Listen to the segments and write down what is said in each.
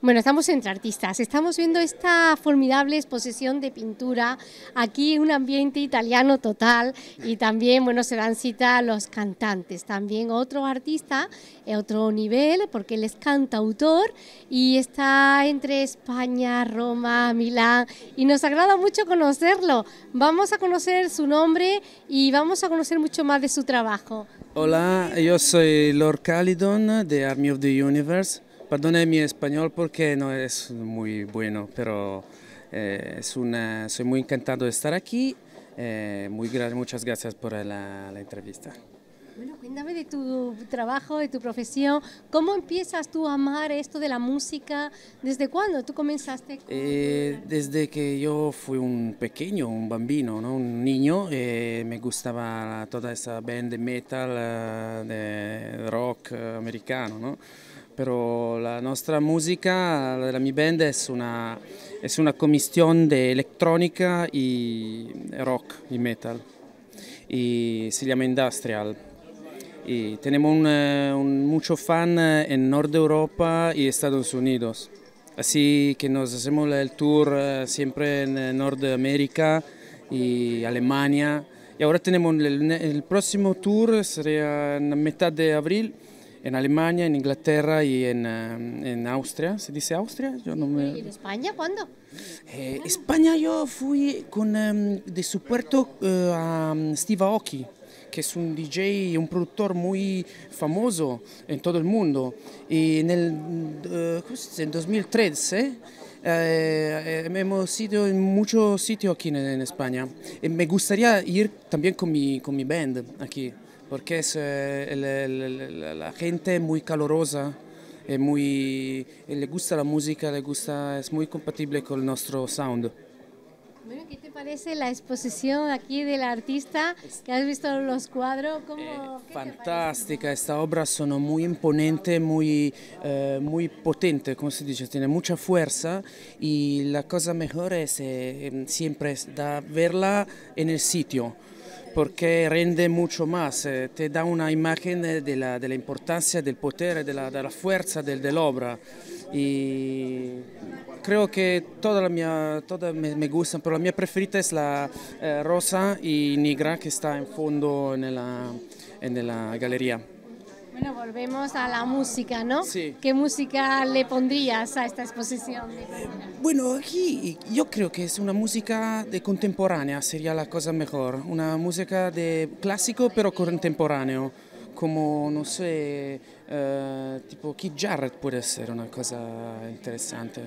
Bueno, estamos entre artistas, estamos viendo esta formidable exposición de pintura, aquí un ambiente italiano total y también, bueno, se dan cita a los cantantes, también otro artista, eh, otro nivel, porque él es cantautor y está entre España, Roma, Milán y nos agrada mucho conocerlo. Vamos a conocer su nombre y vamos a conocer mucho más de su trabajo. Hola, yo soy Lord Calidon de Army of the Universe. Perdone mi español porque no es muy bueno, pero eh, es soy muy encantado de estar aquí. Eh, muy muchas gracias por la, entrevista. Bueno, cuéntame de tu trabajo, de tu profesión. ¿Cómo empiezas tú a amar esto de la música? ¿Desde cuándo tú comenzaste? Eh, desde que yo fui un pequeño, un bambino, ¿no? un niño. me gustaba toda esa band de metal, de rock americano. ¿no? però la nostra musica, la mia band è una, è una commissione di elettronica e rock, e metal, e si chiama industrial. E tenemos un, un, mucho fan in Nord Europa e Stati Uniti. Así que nos hacemos el tour eh, siempre en eh, Norteamérica y Alemania. E ora abbiamo il, el próximo tour, sarà en metà di aprile in Alemania, in Inghilterra e in, eh, en Austria. ¿Se dice Austria? Yo no me... ¿Y en España cuándo? in eh, España io fui con, um, de supporto uh, eh, a mm, Steve Aoki, che è un DJ, un productor molto famoso in tutto il mondo. E nel el uh, 2013 mm, eh, hemos ido en muchos sitios aquí en, en España. E mi gustaría ir anche con mi, con band qui. porque es, eh, la gente es muy calurosa, muy, le gusta la música, le gusta, es muy compatible con nuestro sound. ¿qué te parece la exposición aquí del artista? Que has visto los cuadros, eh, fantástica, esta obra son muy imponente, muy, eh, muy potente, como se dice, tiene mucha fuerza y la cosa mejor es em, siempre es verla en el sitio. perché rende molto más, eh, te da una imagen della, la, del potere, della, la, de la fuerza del, del obra. Y creo que toda la mía, todas me, me, gustan, la mia preferita è la eh, rosa e negra che sta in fondo en la, en Bueno, volvemos a la música, ¿no? ¿Qué música le pondrías a esta exposición? Bueno, aquí yo creo que es una música de contemporánea, sería la cosa mejor. Una música de clásico pero contemporáneo, como, no sé, eh, tipo Keith Jarrett puede ser una cosa interesante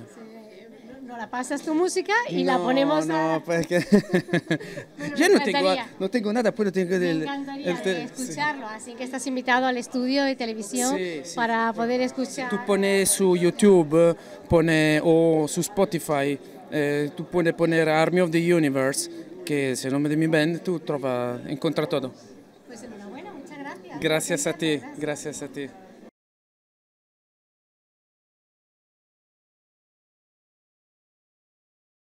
la pasas tu música y la ponemos no, pues que... Yo no tengo, no tengo, nada, pero pues, tengo... Me encantaría escucharlo, así que estás invitado al estudio de televisión para poder escuchar... Tú pones su YouTube pone, o su Spotify, eh, tú puedes poner Army of the Universe, que es el nombre de mi band, tú trova, encuentras todo. Pues enhorabuena, muchas gracias. Gracias a ti, gracias a ti.